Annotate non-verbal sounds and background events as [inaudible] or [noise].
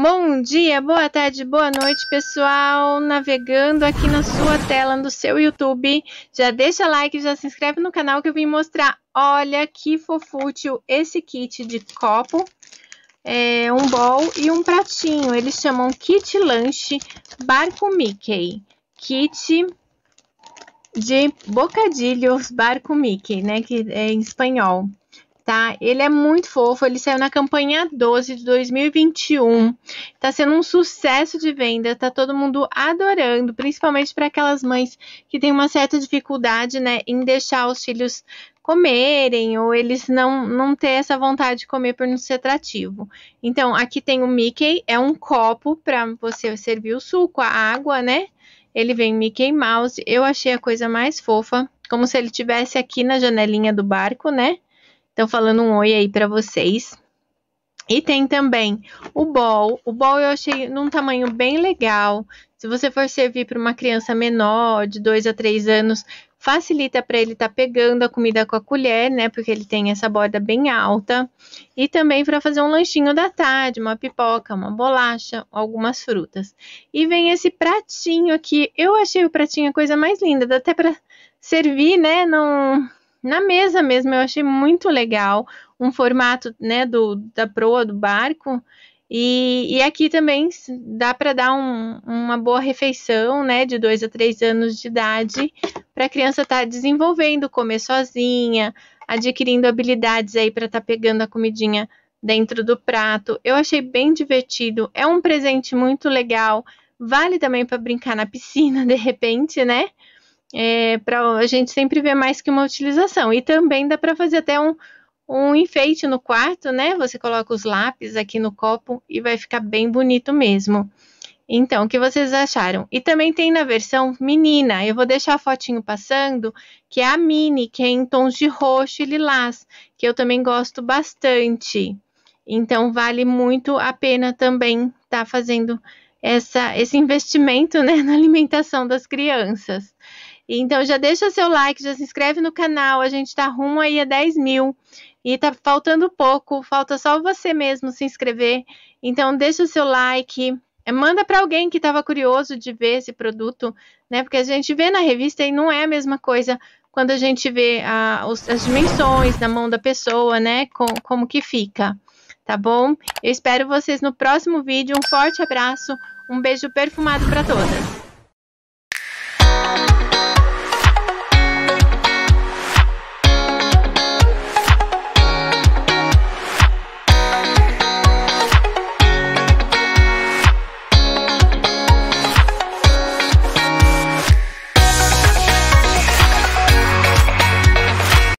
Bom dia, boa tarde, boa noite, pessoal. Navegando aqui na sua tela do seu YouTube, já deixa like, já se inscreve no canal que eu vim mostrar. Olha que fofútil esse kit de copo, é, um bowl e um pratinho. Eles chamam kit lanche Barco Mickey. Kit de bocadilhos Barco Mickey, né, que é em espanhol tá? Ele é muito fofo, ele saiu na campanha 12 de 2021. Tá sendo um sucesso de venda, tá todo mundo adorando, principalmente para aquelas mães que têm uma certa dificuldade, né, em deixar os filhos comerem ou eles não não ter essa vontade de comer por não ser atrativo. Então, aqui tem o Mickey, é um copo para você servir o suco, a água, né? Ele vem Mickey Mouse. Eu achei a coisa mais fofa, como se ele tivesse aqui na janelinha do barco, né? Então, falando um oi aí para vocês. E tem também o bol. O bol eu achei num tamanho bem legal. Se você for servir para uma criança menor, de 2 a 3 anos, facilita para ele estar tá pegando a comida com a colher, né? Porque ele tem essa borda bem alta. E também para fazer um lanchinho da tarde, uma pipoca, uma bolacha, algumas frutas. E vem esse pratinho aqui. Eu achei o pratinho a coisa mais linda, dá até para servir, né? Não. Num na mesa mesmo. Eu achei muito legal um formato, né, do, da proa do barco. E, e aqui também dá para dar um, uma boa refeição, né, de dois a três anos de idade, para a criança estar tá desenvolvendo, comer sozinha, adquirindo habilidades aí para estar tá pegando a comidinha dentro do prato. Eu achei bem divertido, é um presente muito legal. Vale também para brincar na piscina [laughs] de repente, né? é, para a gente sempre ver mais que uma utilização. E também dá para fazer até um, um enfeite no quarto, né? Você coloca os lápis aqui no copo e vai ficar bem bonito mesmo. Então, o que vocês acharam? E também tem na versão menina, eu vou deixar a fotinho passando, que é a mini, que é em tons de roxo e lilás, que eu também gosto bastante. Então, vale muito a pena também estar tá fazendo essa, esse investimento né, [laughs] na alimentação das crianças. Então já deixa seu like, já se inscreve no canal, a gente tá rumo aí a 10 mil e tá faltando pouco, falta só você mesmo se inscrever. Então deixa o seu like, é, manda para alguém que estava curioso de ver esse produto, né? Porque a gente vê na revista e não é a mesma coisa quando a gente vê a, os, as dimensões na mão da pessoa, né? Com, como que fica, tá bom? Eu espero vocês no próximo vídeo. Um forte abraço, um beijo perfumado para todas.